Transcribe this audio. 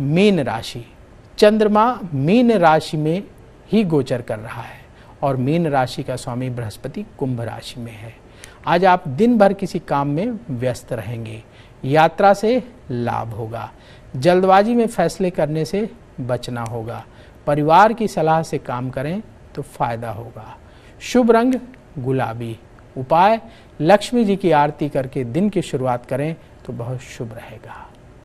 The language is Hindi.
मीन राशि चंद्रमा मीन राशि में ही गोचर कर रहा है और मीन राशि का स्वामी बृहस्पति कुंभ राशि में है आज आप दिन भर किसी काम में व्यस्त रहेंगे यात्रा से लाभ होगा जल्दबाजी में फैसले करने से बचना होगा परिवार की सलाह से काम करें तो फायदा होगा शुभ रंग गुलाबी उपाय लक्ष्मी जी की आरती करके दिन की शुरुआत करें तो बहुत शुभ रहेगा